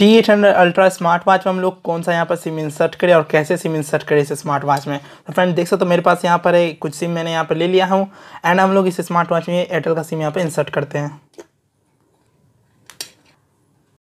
T eight hundred ultra smart watch में हम लोग कौन सा यहाँ पर सिम इंसर्ट करें और कैसे सिम इंसर्ट करें इस स्मार्ट वॉच में तो फ्रेंड देख सकते हो मेरे पास यहाँ पर है कुछ सिम मैंने यहाँ पर ले लिया हूँ एंड हम लोग इस स्मार्ट वॉच में एयरटेल का सिम यहाँ पर इंसर्ट करते हैं